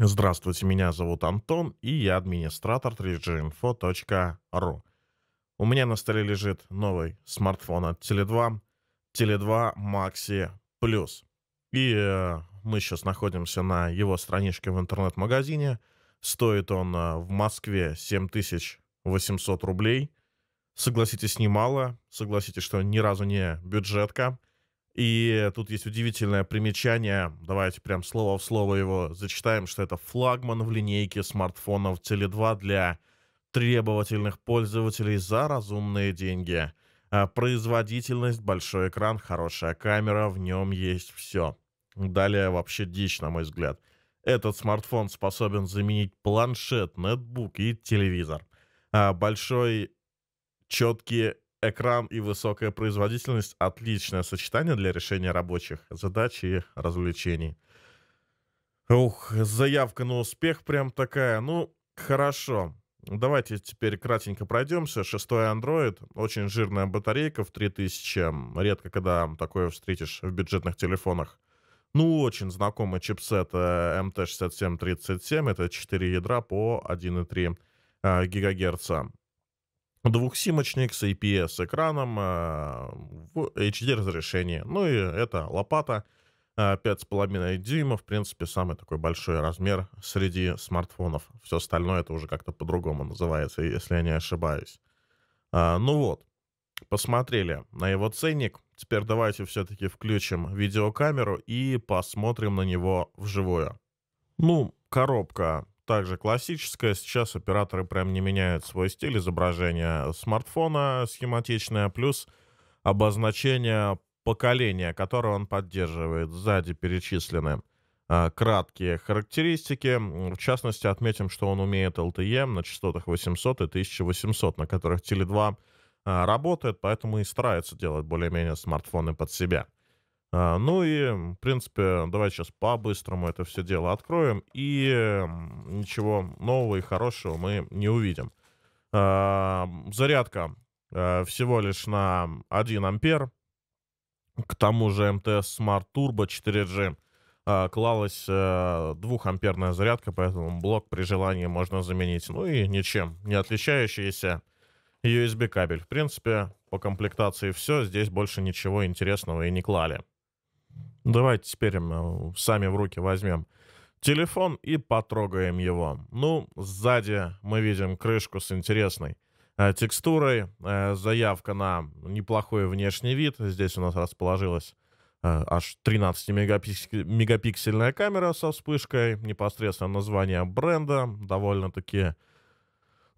Здравствуйте, меня зовут Антон, и я администратор 3ginfo.ru. У меня на столе лежит новый смартфон от Tele2, Tele2 Maxi Plus. И э, мы сейчас находимся на его страничке в интернет-магазине. Стоит он э, в Москве 7800 рублей. Согласитесь, немало. Согласитесь, что ни разу не бюджетка. И тут есть удивительное примечание, давайте прям слово в слово его зачитаем, что это флагман в линейке смартфонов Теле2 для требовательных пользователей за разумные деньги. А производительность, большой экран, хорошая камера, в нем есть все. Далее вообще дичь, на мой взгляд. Этот смартфон способен заменить планшет, нетбук и телевизор. А большой, четкий Экран и высокая производительность – отличное сочетание для решения рабочих задач и развлечений. Ух, заявка на успех прям такая. Ну, хорошо. Давайте теперь кратенько пройдемся. Шестой Android, очень жирная батарейка в 3000. Редко когда такое встретишь в бюджетных телефонах. Ну, очень знакомый чипсет э, MT6737. Это 4 ядра по 1,3 э, гигагерца двухсимочник с IPS-экраном э, в HD-разрешении. Ну и это лопата 5,5 э, дюйма, в принципе, самый такой большой размер среди смартфонов. Все остальное это уже как-то по-другому называется, если я не ошибаюсь. Э, ну вот, посмотрели на его ценник. Теперь давайте все-таки включим видеокамеру и посмотрим на него вживую. Ну, коробка также классическая. Сейчас операторы прям не меняют свой стиль изображения смартфона схематичное, плюс обозначение поколения, которое он поддерживает. Сзади перечислены а, краткие характеристики. В частности, отметим, что он умеет LTE на частотах 800 и 1800, на которых Tele2 а, работает, поэтому и старается делать более-менее смартфоны под себя. А, ну и, в принципе, давайте сейчас по-быстрому это все дело откроем, и ничего нового и хорошего мы не увидим. А, зарядка э, всего лишь на 1 ампер, к тому же МТС Smart Turbo 4G а, клалась 2-амперная э, зарядка, поэтому блок при желании можно заменить. Ну и ничем не отличающийся USB кабель. В принципе, по комплектации все, здесь больше ничего интересного и не клали. Давайте теперь э, сами в руки возьмем телефон и потрогаем его. Ну, сзади мы видим крышку с интересной э, текстурой, э, заявка на неплохой внешний вид. Здесь у нас расположилась э, аж 13-мегапиксельная камера со вспышкой, непосредственно название бренда, довольно-таки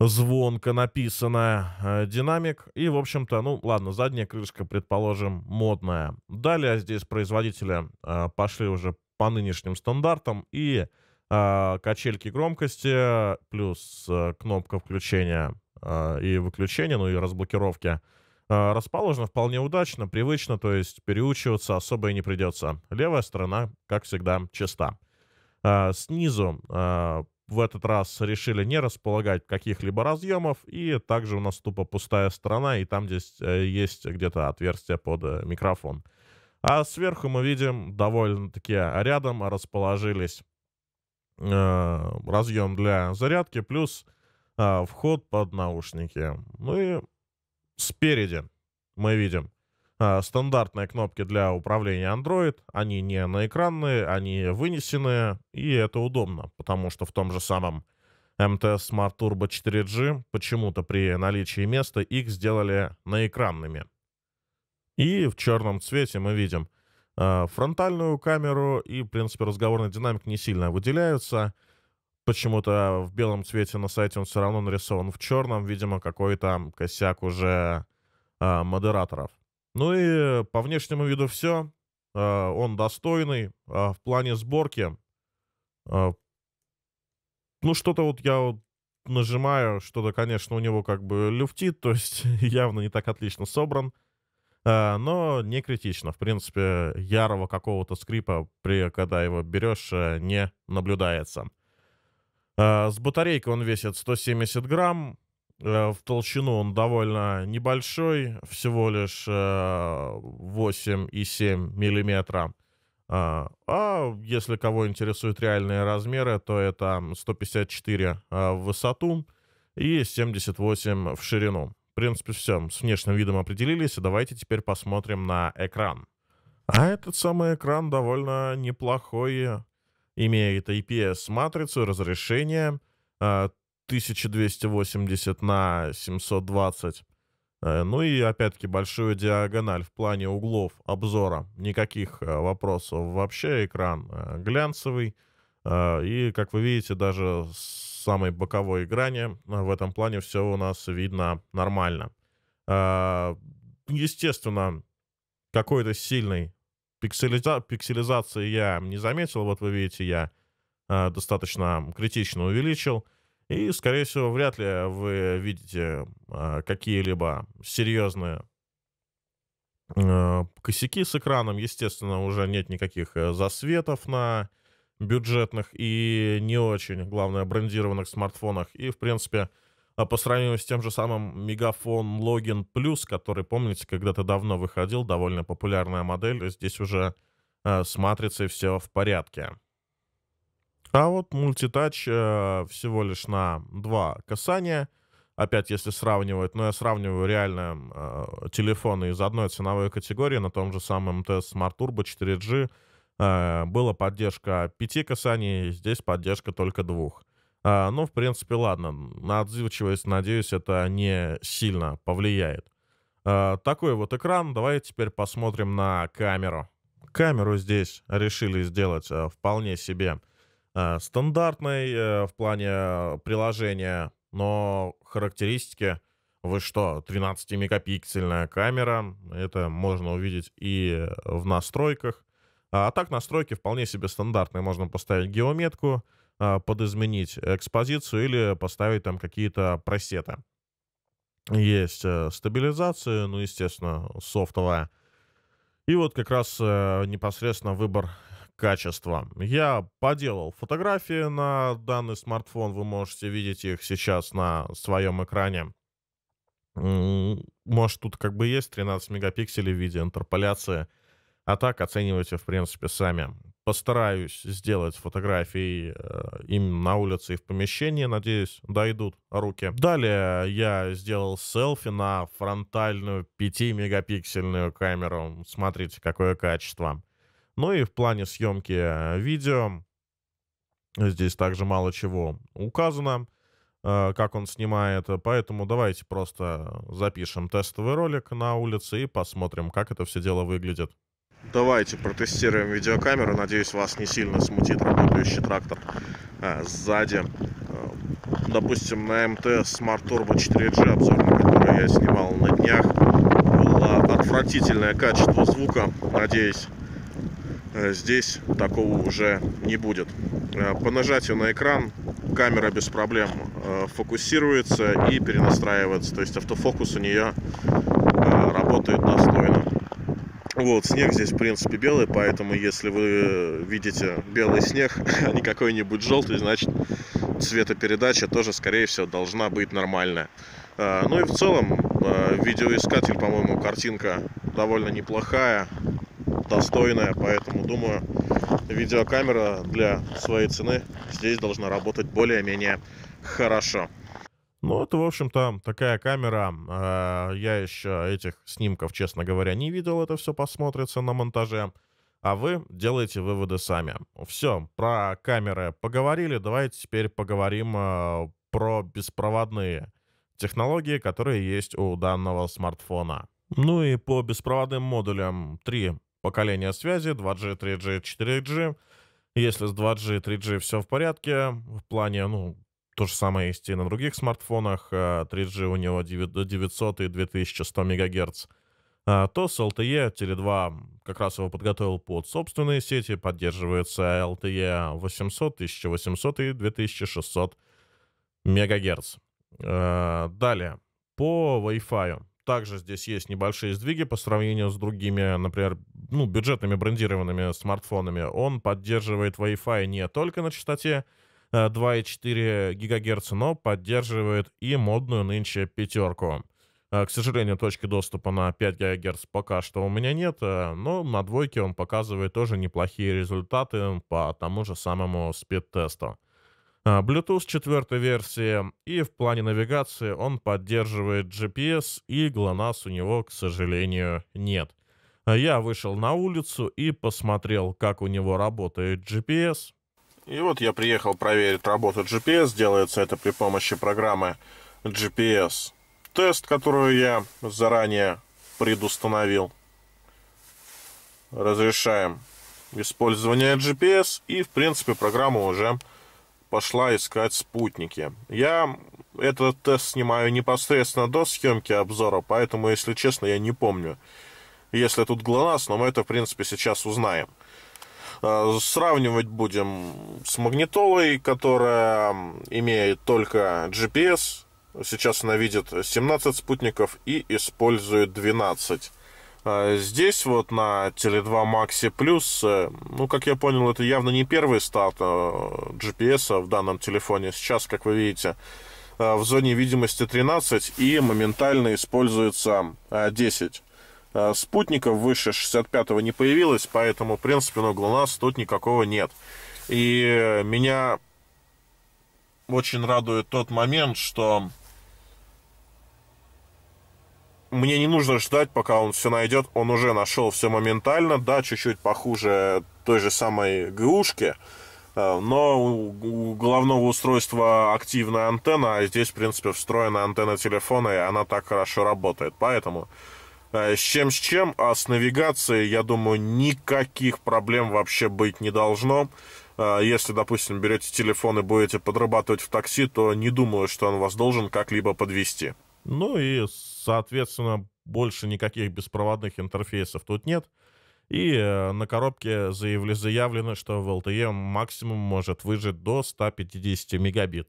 звонко написанная э, динамик. И, в общем-то, ну ладно, задняя крышка, предположим, модная. Далее здесь производители э, пошли уже по нынешним стандартам. И э, качельки громкости, плюс кнопка включения и выключения, ну и разблокировки расположена вполне удачно, привычно, то есть переучиваться особо и не придется. Левая сторона, как всегда, чиста. снизу в этот раз решили не располагать каких-либо разъемов, и также у нас тупо пустая сторона, и там здесь э, есть где-то отверстие под э, микрофон. А сверху мы видим довольно-таки рядом расположились э, разъем для зарядки, плюс э, вход под наушники. Ну и спереди мы видим а, стандартные кнопки для управления Android, они не на экранные, они вынесенные, и это удобно, потому что в том же самом MTS Smart Turbo 4G почему-то при наличии места их сделали на экранными. И в черном цвете мы видим а, фронтальную камеру, и, в принципе, разговорный динамик не сильно выделяются. Почему-то в белом цвете на сайте он все равно нарисован в черном, видимо, какой-то косяк уже а, модераторов. Ну и по внешнему виду все. А, он достойный. А, в плане сборки, а, ну что-то вот я вот нажимаю, что-то, конечно, у него как бы люфтит, то есть явно не так отлично собран. Но не критично. В принципе, ярого какого-то скрипа, при, когда его берешь, э, не наблюдается. С батарейкой он весит 170 грамм. Э, в толщину он довольно небольшой, всего лишь 8,7 э, миллиметра. А, а если кого интересуют реальные размеры, то это 154 э, в высоту и 78 в ширину. В принципе, все, с внешним видом определились. и Давайте теперь посмотрим на экран. А этот самый экран довольно неплохой. Имеет IPS-матрицу, разрешение, 1280 на 720. Э, ну и опять-таки большую диагональ в плане углов обзора. Никаких э, вопросов вообще. Экран э, глянцевый. И, как вы видите, даже с самой боковой грани в этом плане все у нас видно нормально. Естественно, какой-то сильной пикселиза пикселизации я не заметил. Вот вы видите, я достаточно критично увеличил. И, скорее всего, вряд ли вы видите а, какие-либо серьезные а, косяки с экраном. Естественно, уже нет никаких э, засветов на бюджетных и не очень, главное, брендированных смартфонах. И, в принципе, а, по сравнению с тем же самым Мегафон Логин Плюс, который, помните, когда-то давно выходил, довольно популярная модель, здесь уже э, с матрицей все в порядке. А вот мультитач э, всего лишь на два касания. Опять, если сравнивать, но я сравниваю реально э, телефоны из одной ценовой категории на том же самом МТС Smart Turbo 4G э, была поддержка пяти касаний, здесь поддержка только двух. Э, ну, в принципе, ладно, на отзывчивость, надеюсь, это не сильно повлияет. Э, такой вот экран, давайте теперь посмотрим на камеру. Камеру здесь решили сделать э, вполне себе э, стандартной э, в плане приложения, но характеристики, вы что, 13-мегапиксельная камера, это можно увидеть и в настройках. А так настройки вполне себе стандартные, можно поставить геометку, э, подизменить экспозицию или поставить там какие-то пресеты. Есть э, стабилизация, ну, естественно, софтовая. И вот как раз непосредственно выбор качество. Я поделал фотографии на данный смартфон, вы можете видеть их сейчас на своем экране. Может, тут как бы есть 13 мегапикселей в виде интерполяции, а так оценивайте, в принципе, сами. Постараюсь сделать фотографии э, им на улице и в помещении, надеюсь, дойдут руки. Далее я сделал селфи на фронтальную 5-мегапиксельную камеру. Смотрите, какое качество. Ну и в плане съемки э, видео здесь также мало чего указано, э, как он снимает. Э, поэтому давайте просто запишем тестовый ролик на улице и посмотрим, как это все дело выглядит. Давайте протестируем видеокамеру. Надеюсь, вас не сильно смутит работающий трактор а, сзади. Допустим, на МТ Smart Turbo 4G, обзор который я снимал на днях, было отвратительное качество звука. Надеюсь, Э, здесь такого уже не будет. Э, по нажатию на экран камера без проблем э, фокусируется и перенастраивается. То есть автофокус у нее работает достойно. Вот, снег здесь, в принципе, белый, поэтому если вы видите белый снег, а не какой-нибудь желтый, значит, цветопередача тоже, скорее всего, должна быть нормальная. Ну и в целом, видеоискатель, по-моему, картинка довольно неплохая достойная, поэтому думаю, видеокамера для своей цены здесь должна работать более-менее хорошо. Ну, это, в общем-то, такая камера. А, я еще этих снимков, честно говоря, не видел. Это все посмотрится на монтаже. А вы делаете выводы сами. Все, про камеры поговорили. Давайте теперь поговорим а, про беспроводные технологии, которые есть у данного смартфона. Ну и по беспроводным модулям три поколения связи 2G, 3G, 4G. Если с 2G, 3G все в порядке, в плане, ну, то же самое есть и на других смартфонах, 3G э, у него 900 и 2100 МГц, а, то с LTE Tele2 как раз его подготовил под собственные сети, поддерживается LTE 800, 1800 и 2600 МГц. Э, далее, по Wi-Fi. Также здесь есть небольшие сдвиги по сравнению с другими, например, ну, бюджетными брендированными смартфонами. Он поддерживает Wi-Fi не только на частоте 2,4 э, ГГц, но поддерживает и модную нынче пятерку. Э, к сожалению, точки доступа на 5 ГГц пока что у меня нет, э, но на двойке он показывает тоже неплохие результаты по тому же самому спид-тесту. А, Bluetooth четвертой версии, и в плане навигации он поддерживает GPS, и GLONASS у него, к сожалению, нет. А я вышел на улицу и посмотрел, как у него работает GPS. И вот я приехал проверить работу GPS. Делается это при помощи программы GPS. Тест, которую я заранее предустановил. Разрешаем использование GPS. И, в принципе, программа уже пошла искать спутники. Я этот тест снимаю непосредственно до съемки обзора, поэтому, если честно, я не помню. Если тут ГЛОНАСС, но мы это, в принципе, сейчас узнаем. А, сравнивать будем с магнитолой, которая имеет только GPS. Сейчас она видит 17 спутников и использует 12. А, здесь вот на Теле 2 Maxi Plus, э, ну, как я понял, это явно не первый старт GPS а, в данном телефоне. Сейчас, как вы видите, э, в зоне видимости 13 и моментально используется 10. Э, спутников выше 65-го не появилось, поэтому, в принципе, ну, ГЛОНАСС тут никакого нет. И меня очень радует тот момент, что мне не нужно ждать, пока он все найдет. Он уже нашел все моментально. Да, чуть-чуть похуже той же самой ГУшки, э, но у головного устройства активная антенна, а здесь, в принципе, встроена антенна телефона, и она так хорошо работает. Поэтому э, с чем с чем, а с навигацией, я думаю, никаких проблем вообще быть не должно. Э, если, допустим, берете телефон и будете подрабатывать в такси, то не думаю, что он вас должен как-либо подвести. Ну и Соответственно, больше никаких беспроводных интерфейсов тут нет. И э, на коробке заявли, заявлено, что в LTE максимум может выжить до 150 мегабит.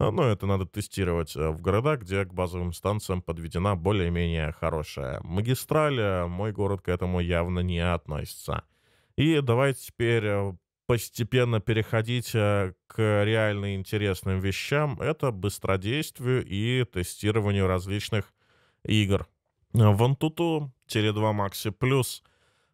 Э, Но ну, это надо тестировать э, в городах, где к базовым станциям подведена более-менее хорошая магистраль. Мой город к этому явно не относится. И давайте теперь постепенно переходить к реально интересным вещам. Это быстродействию и тестированию различных игр. В Антуту Теле 2 Макси Плюс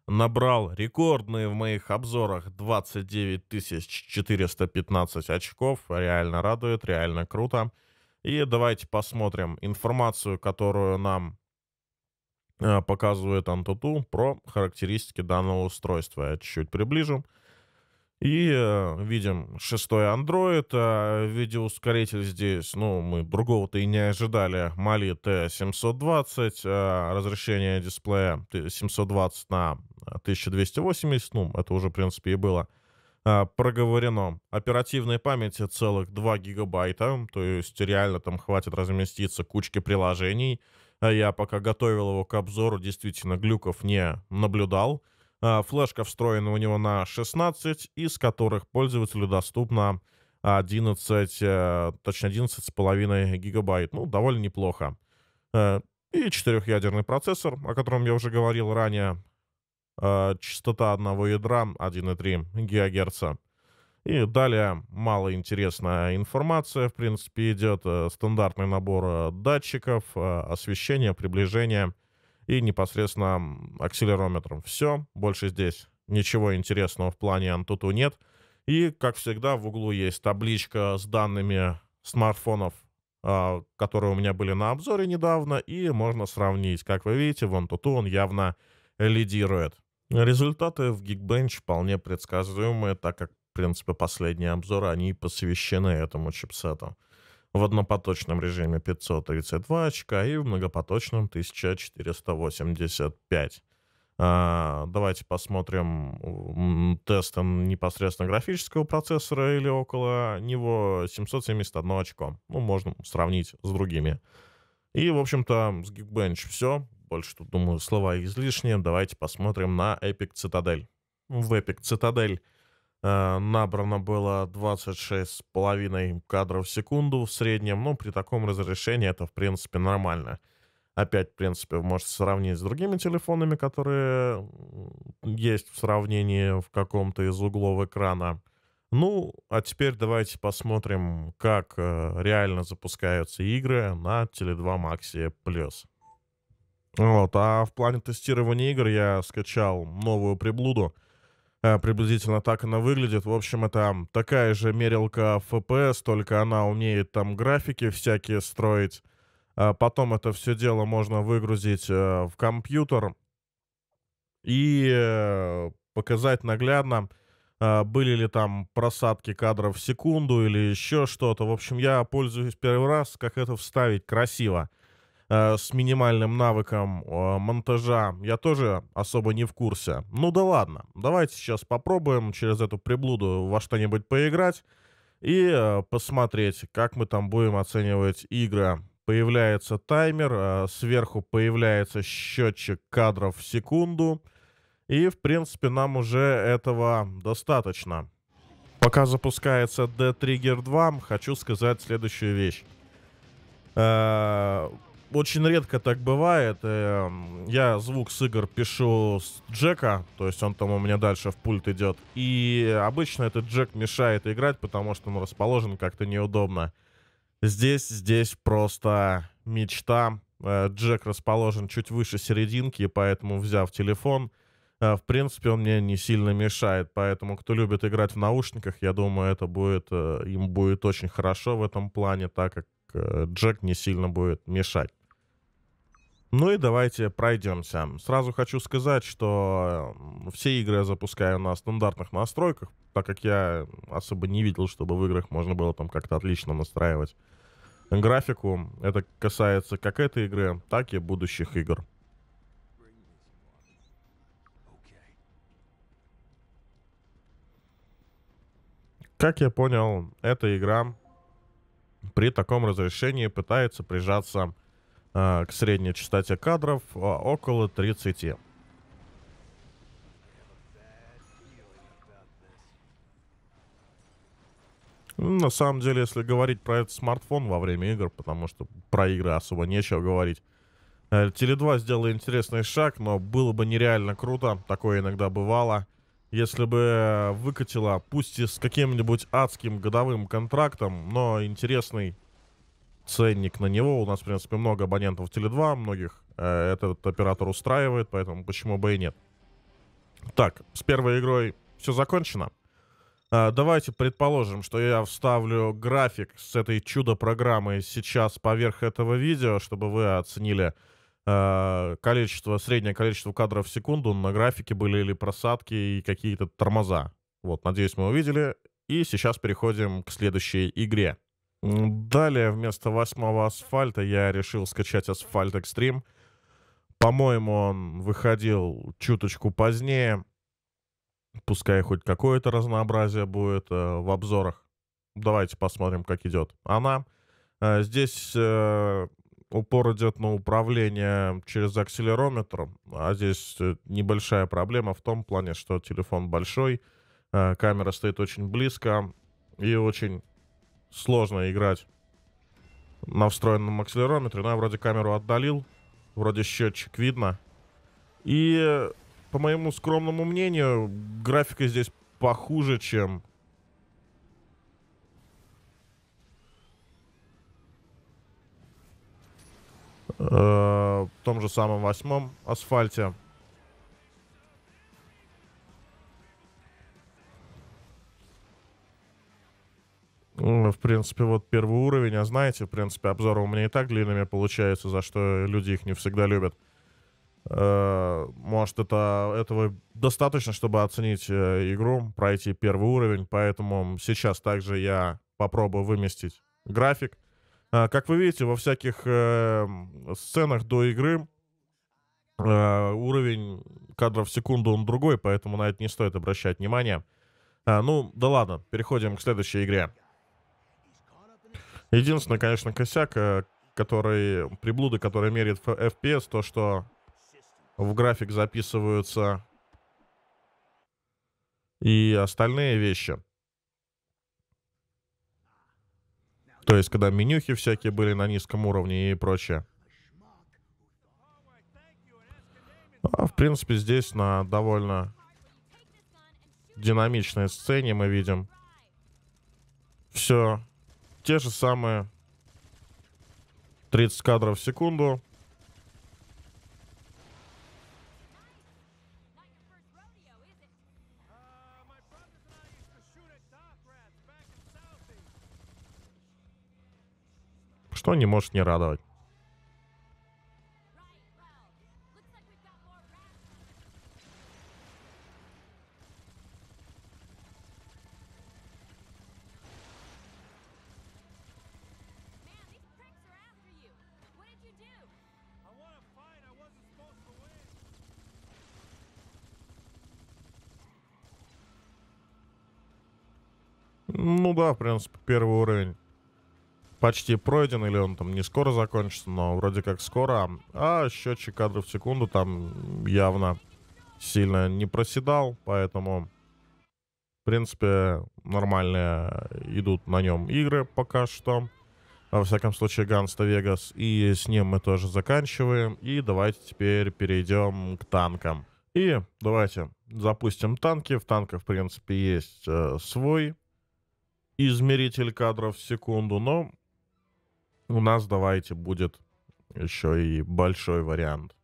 набрал рекордные в моих обзорах 29 415 очков. Реально радует, реально круто. И давайте посмотрим информацию, которую нам э, показывает Antutu про характеристики данного устройства. Я чуть-чуть приближу. И э, видим шестой Android, э, видеоускоритель здесь, ну, мы другого-то и не ожидали, Mali T720, а, разрешение дисплея 720 на 1280, ну, это уже, в принципе, и было а, проговорено. Оперативной памяти целых 2 гигабайта, то есть реально там хватит разместиться кучки приложений. Я пока готовил его к обзору, действительно, глюков не наблюдал. А, флешка встроена у него на 16, из которых пользователю доступно 11, точнее 11 с половиной гигабайт. Ну, довольно неплохо. Э, и четырехъядерный процессор, о котором я уже говорил ранее. Э, частота одного ядра 1,3 ГГц. И далее малоинтересная информация. В принципе, идет э, стандартный набор датчиков, освещение приближения — и непосредственно акселерометром. Все, больше здесь ничего интересного в плане Antutu нет. И, как всегда, в углу есть табличка с данными смартфонов, а, которые у меня были на обзоре недавно, и можно сравнить. Как вы видите, в Antutu он явно лидирует. Результаты в Geekbench вполне предсказуемые, так как, в принципе, последние обзоры, они посвящены этому чипсету в однопоточном режиме 532 очка и в многопоточном 1485. А, давайте посмотрим тест непосредственно графического процессора или около него 771 очко. Ну, можно сравнить с другими. И, в общем-то, с Geekbench все. Больше тут, думаю, слова излишние. Давайте посмотрим на Epic Citadel. В Epic Citadel Э, набрано было 26,5 кадров в секунду в среднем, но ну, при таком разрешении это, в принципе, нормально. Опять, в принципе, вы можете сравнить с другими телефонами, которые есть в сравнении в каком-то из углов экрана. Ну, а теперь давайте посмотрим, как э, реально запускаются игры на Tele2 Maxi Plus. Вот, а в плане тестирования игр я скачал новую приблуду — Э, приблизительно так она выглядит. В общем, это такая же мерилка FPS, только она умеет там графики всякие строить. А потом это все дело можно выгрузить э, в компьютер и э, показать наглядно, были ли там просадки кадров в секунду или еще что-то. В общем, я пользуюсь первый раз, как это вставить красиво. Э, с минимальным навыком э, монтажа я тоже особо не в курсе. Ну да ладно, давайте сейчас попробуем через эту приблуду во что-нибудь поиграть и э, посмотреть, как мы там будем оценивать игры. Появляется таймер, сверху появляется счетчик кадров в секунду. И, в принципе, нам уже этого достаточно. Пока запускается D-Trigger 2, хочу сказать следующую вещь очень редко так бывает. Эм, я звук с игр пишу с джека, то есть он там у меня дальше в пульт идет. И обычно этот джек мешает играть, потому что он расположен как-то неудобно. Здесь, здесь просто мечта. Э, джек расположен чуть выше серединки, поэтому, взяв телефон, э, в принципе, он мне не сильно мешает. Поэтому, кто любит играть в наушниках, я думаю, это будет, э, им будет очень хорошо в этом плане, так как джек не сильно будет мешать. Ну и давайте пройдемся. Сразу хочу сказать, что все игры я запускаю на стандартных настройках, так как я особо не видел, чтобы в играх можно было там как-то отлично настраивать графику. Это касается как этой игры, так и будущих игр. Как я понял, эта игра при таком разрешении пытается прижаться Э, к средней частоте кадров э, около 30. Ну, на самом деле, если говорить про этот смартфон во время игр, потому что про игры особо нечего говорить, э, Теле 2 сделала интересный шаг, но было бы нереально круто, такое иногда бывало, если бы выкатила, пусть и с каким-нибудь адским годовым контрактом, но интересный ценник на него. У нас, в принципе, много абонентов в Теле2, многих э, этот оператор устраивает, поэтому почему бы и нет. Так, с первой игрой все закончено. Э, давайте предположим, что я вставлю график с этой чудо-программы сейчас поверх этого видео, чтобы вы оценили э, количество, среднее количество кадров в секунду. На графике были или просадки и какие-то тормоза. Вот, надеюсь, мы увидели. И сейчас переходим к следующей игре. Далее вместо восьмого асфальта я решил скачать асфальт экстрим. По-моему, он выходил чуточку позднее. Пускай хоть какое-то разнообразие будет э, в обзорах. Давайте посмотрим, как идет она. Э, здесь э, упор идет на управление через акселерометр, а здесь э, небольшая проблема в том плане, что телефон большой, э, камера стоит очень близко и очень сложно играть на встроенном акселерометре. Но я вроде камеру отдалил, вроде счетчик видно. И, по моему скромному мнению, графика здесь похуже, чем... Э, в том же самом восьмом асфальте. в принципе, вот первый уровень, а знаете, в принципе, обзоры у меня и так длинными получаются, за что люди их не всегда любят. Э, может, это, этого достаточно, чтобы оценить э, игру, пройти первый уровень, поэтому сейчас также я попробую выместить график. Э, как вы видите, во всяких сценах до игры уровень кадров в секунду он другой, поэтому на это не стоит обращать внимания. Ну, да ладно, переходим к следующей игре. Единственное, конечно, косяк, э, который, приблуды, который меряет FPS, то, что в график записываются и остальные вещи. То есть, когда менюхи всякие были на низком уровне и прочее. А, в принципе, здесь на довольно динамичной сцене мы видим все те же самые 30 кадров в секунду. Что не может не радовать? туда, в принципе, первый уровень почти пройден, или он там не скоро закончится, но вроде как скоро. А счетчик кадров в секунду там явно сильно не проседал, поэтому, в принципе, нормально идут на нем игры пока что. Во всяком случае, Ганста Вегас. И с ним мы тоже заканчиваем. И давайте теперь перейдем к танкам. И давайте запустим танки. В танках, в принципе, есть э, свой измеритель кадров в секунду, но у нас давайте будет еще и большой вариант.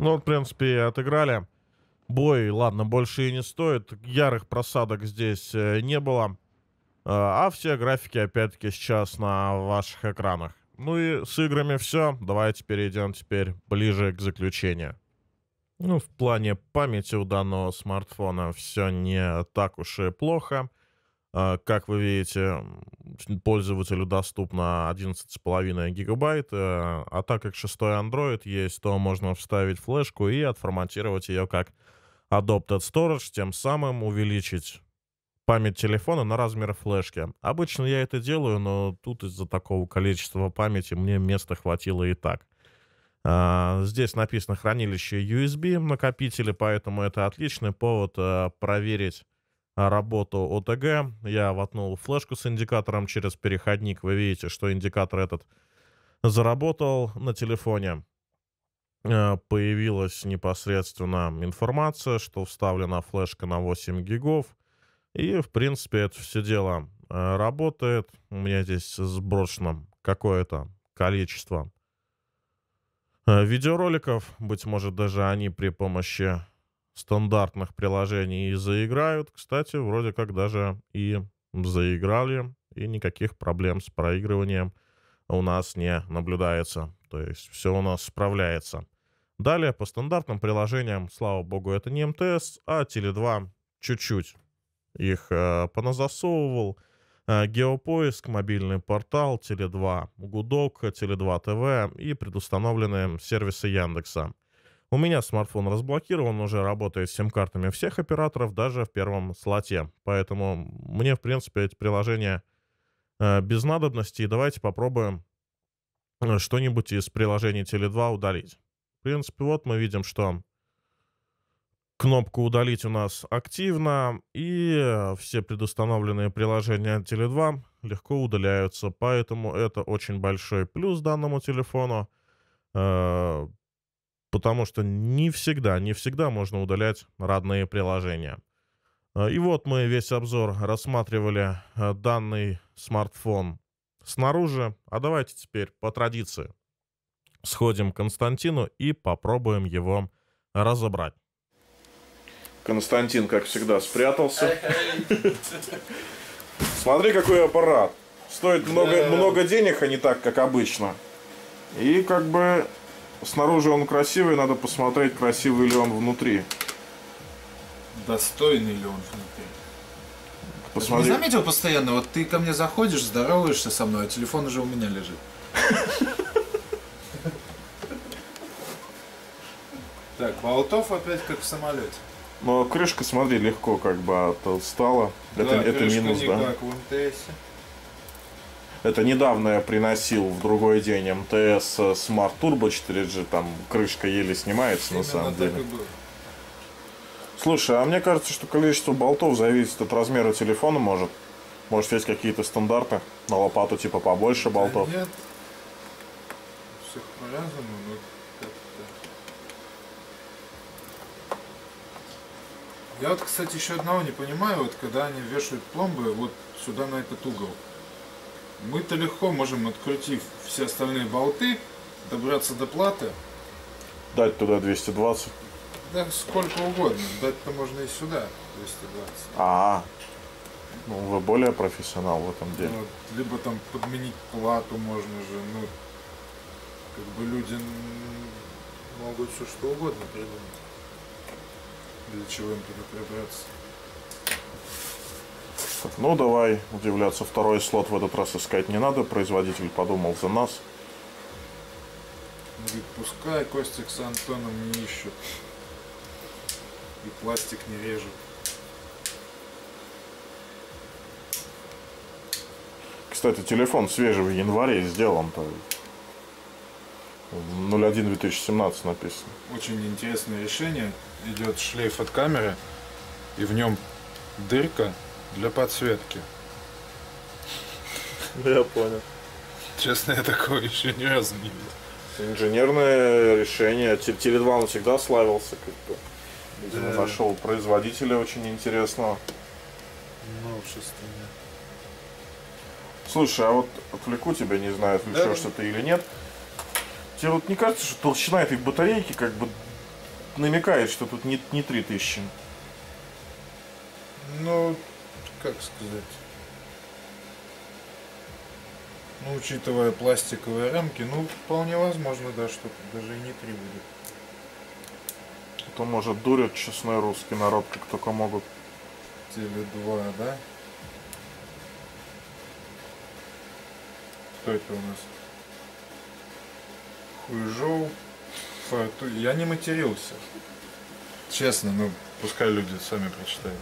Ну, в принципе, отыграли. Бой, ладно, больше и не стоит. Ярых просадок здесь э, не было. Э, а все графики, опять-таки, сейчас на ваших экранах. Ну и с играми все. Давайте перейдем теперь ближе к заключению. Ну, в плане памяти у данного смартфона все не так уж и плохо. А, как вы видите, пользователю доступно 11,5 гигабайт, э, а так как шестой Android есть, то можно вставить флешку и отформатировать ее как Adopted Storage, тем самым увеличить память телефона на размер флешки. Обычно я это делаю, но тут из-за такого количества памяти мне места хватило и так. А, здесь написано хранилище USB накопители, поэтому это отличный повод э, проверить а, работу ОТГ. Я воткнул флешку с индикатором через переходник. Вы видите, что индикатор этот заработал на телефоне. А, появилась непосредственно информация, что вставлена флешка на 8 гигов. И, в принципе, это все дело а, работает. У меня здесь сброшено какое-то количество видеороликов. Быть может, даже они при помощи стандартных приложений и заиграют. Кстати, вроде как даже и заиграли, и никаких проблем с проигрыванием у нас не наблюдается. То есть все у нас справляется. Далее по стандартным приложениям, слава богу, это не МТС, а Теле2 чуть-чуть их э, поназасовывал. Э, Геопоиск, мобильный портал, Теле2 Гудок, Теле2 ТВ и предустановленные сервисы Яндекса. У меня смартфон разблокирован, уже работает с сим-картами всех операторов, даже в первом слоте. Поэтому мне, в принципе, эти приложения э, без надобности. И давайте попробуем э, что-нибудь из приложений Теле2 удалить. В принципе, вот мы видим, что кнопку «Удалить» у нас активна, и э, все предустановленные приложения Теле2 легко удаляются, поэтому это очень большой плюс данному телефону. Э, потому что не всегда, не всегда можно удалять родные приложения. Э, и вот мы весь обзор рассматривали э, данный смартфон снаружи, а давайте теперь по традиции сходим к Константину и попробуем его разобрать. Константин, как всегда, спрятался. Смотри, какой аппарат. Стоит много, много денег, а не так, как обычно. И как бы снаружи он красивый, надо посмотреть, красивый ли он внутри. Достойный ли он внутри? Посмотри. Ты заметил постоянно, вот ты ко мне заходишь, здороваешься со мной, а телефон уже у меня лежит. Так, болтов опять как в самолете. Но ну, крышка, смотри, легко как бы отстала. Да, это, это минус, да. Как в МТС. Это недавно я приносил в другой день МТС э, Smart Turbo 4G, там крышка еле снимается Именно на самом деле. Слушай, а мне кажется, что количество болтов зависит от размера телефона, может. Может есть какие-то стандарты на лопату типа побольше болтов? нет. Все по-разному, но Я вот, кстати, еще одного не понимаю, вот когда они вешают пломбы вот сюда на этот угол мы-то легко можем, открутив все остальные болты, добраться до платы. Дать туда 220. Да сколько угодно. Дать-то можно и сюда 220. А, -а, -а. ну вы более профессионал в этом деле. Вот, либо там подменить плату можно же. Ну, как бы люди могут все что угодно придумать. Для чего им туда прибраться. Ну давай удивляться, второй слот в этот раз искать не надо, производитель подумал за нас. Говорит, ну, пускай Костик с Антоном не ищут. И пластик не режут. Кстати, телефон свежий в январе сделан-то. 01-2017 написано. Очень интересное решение. Идет шлейф от камеры, и в нем дырка для подсветки. Ну, я понял. Честно, я такого еще ни разу не видел. Инженерное решение. Теле 2 он всегда славился, как бы. да. нашел производителя очень интересного. Новшество, ну, да. Слушай, а вот отвлеку тебя, не знаю, отвлечешься да. ты или нет. Тебе вот не кажется, что толщина этой батарейки как бы намекает, что тут не, не 3000? Ну, как сказать, ну, учитывая пластиковые рамки, ну, вполне возможно, да, что даже и не три будет. Это а может дурят честной русский народ, как только могут. Теле 2, да? Кто это у нас? Хуйжоу. Фарту... Я не матерился. Честно, ну, пускай люди сами прочитают.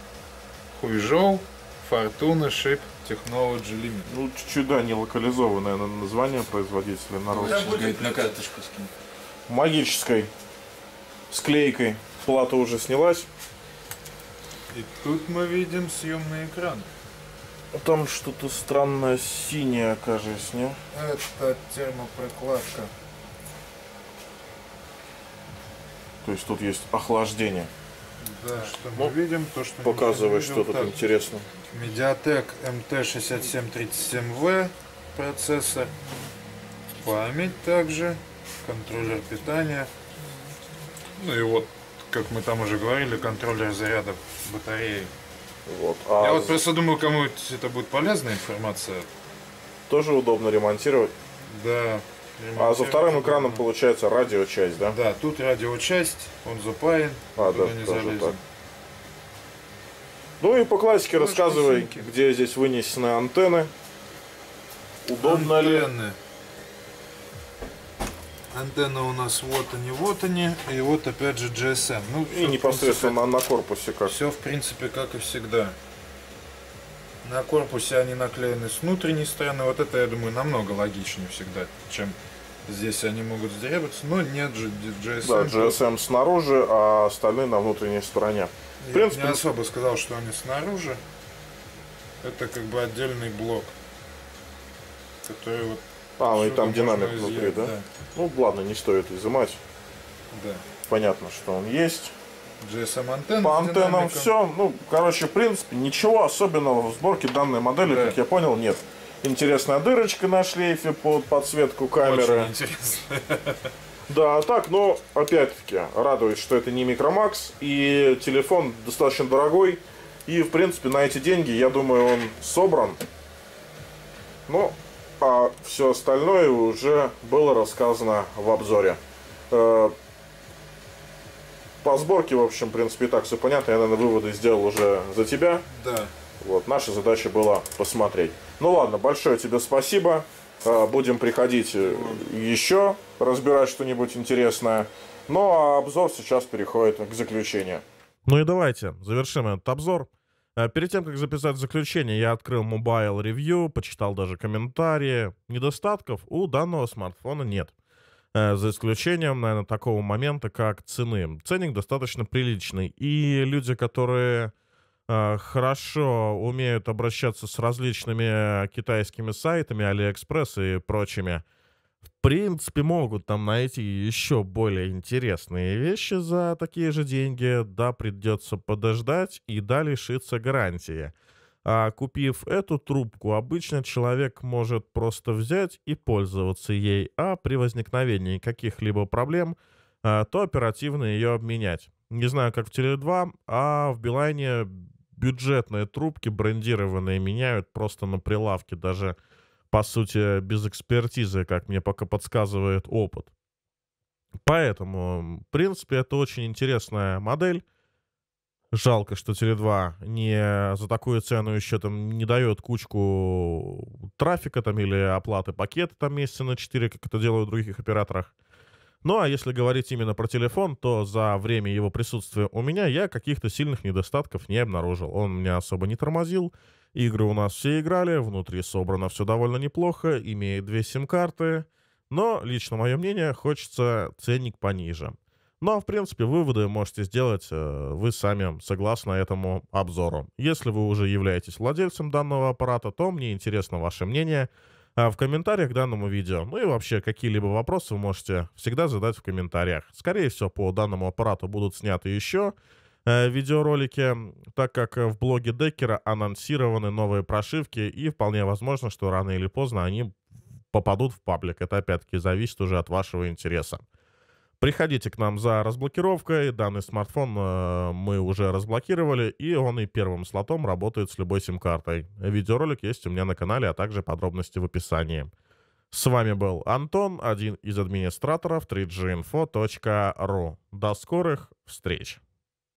Хуйжоу, Fortuna Ship Technology Limited. Ну, чуть-чуть, да, не локализованное название производителя на русском. Будет... на карточку скинь. Магической склейкой. Плата уже снялась. И тут мы видим съемный экран. Ну, там что-то странное синее, кажется, не? Это термопрокладка. То есть тут есть охлаждение. Да, что мы ну, видим, то, что показывай, что тут интересно. Mediatek MT6737V процессор, память также, контроллер питания. Ну и вот, как мы там уже говорили, контроллер заряда батареи. Вот. А... Я вот просто думаю, кому это будет полезная информация. Тоже удобно ремонтировать. Да. А за вторым экраном получается радиочасть, да? Да, тут радиочасть, он запаян, а, туда да, не залезем. Так. Ну и по классике Может, рассказывай, песенки. где здесь вынесены антенны. Удобно антенны. ли? Антенны у нас вот они, вот они, и вот опять же GSM. Ну, и непосредственно принципе, на корпусе как. Все в принципе как и всегда. На корпусе они наклеены с внутренней стороны. Вот это, я думаю, намного логичнее всегда, чем здесь они могут сдеребаться. Но нет же GSM. Да, GSM снаружи, а остальные на внутренней стороне. В я не особо сказал, что они снаружи. Это как бы отдельный блок, который вот... А, ну и там динамик внутри, да? да? Ну, ладно, не стоит изымать. Да. Понятно, что он есть. GSM антенн. По антеннам все. Ну, короче, в принципе, ничего особенного в сборке данной модели, да. как я понял, нет. Интересная дырочка на шлейфе под подсветку камеры. Очень интересно. Да, а так, но опять-таки радуюсь, что это не Микромакс, и телефон достаточно дорогой, и в принципе на эти деньги, я думаю, он собран. Ну, а все остальное уже было рассказано в обзоре. Э, по сборке, в общем, в принципе, и так все понятно. Я, наверное, выводы сделал уже за тебя. Да. Вот, наша задача была посмотреть. Ну ладно, большое тебе спасибо. Э, будем приходить э, еще разбирать что-нибудь интересное. Ну а обзор сейчас переходит к заключению. Ну и давайте завершим этот обзор. Э, перед тем, как записать заключение, я открыл Mobile Review, почитал даже комментарии. Недостатков у данного смартфона нет. Э, за исключением, наверное, такого момента, как цены. Ценник достаточно приличный, и люди, которые э, хорошо умеют обращаться с различными китайскими сайтами, AliExpress и прочими, в принципе, могут там найти еще более интересные вещи за такие же деньги. Да, придется подождать и да, лишиться гарантии. А купив эту трубку, обычный человек может просто взять и пользоваться ей, а при возникновении каких-либо проблем, а, то оперативно ее обменять. Не знаю, как в Теле2, а в Билайне бюджетные трубки брендированные меняют просто на прилавке, даже, по сути, без экспертизы, как мне пока подсказывает опыт. Поэтому, в принципе, это очень интересная модель. Жалко, что Теле2 не за такую цену еще там не дает кучку трафика там или оплаты пакета там месяца на 4, как это делают в других операторах. Ну а если говорить именно про телефон, то за время его присутствия у меня я каких-то сильных недостатков не обнаружил. Он меня особо не тормозил. Игры у нас все играли, внутри собрано все довольно неплохо, имеет две сим-карты. Но, лично мое мнение, хочется ценник пониже. Ну а в принципе, выводы можете сделать э, вы сами согласно этому обзору. Если вы уже являетесь владельцем данного аппарата, то мне интересно ваше мнение а, в комментариях к данному видео. Ну и вообще, какие-либо вопросы вы можете всегда задать в комментариях. Скорее всего, по данному аппарату будут сняты еще э, видеоролики, так как в блоге Деккера анонсированы новые прошивки, и вполне возможно, что рано или поздно они попадут в паблик. Это опять-таки зависит уже от вашего интереса. Приходите к нам за разблокировкой. Данный смартфон э, мы уже разблокировали, и он и первым слотом работает с любой сим-картой. Видеоролик есть у меня на канале, а также подробности в описании. С вами был Антон, один из администраторов 3ginfo.ru. До скорых встреч!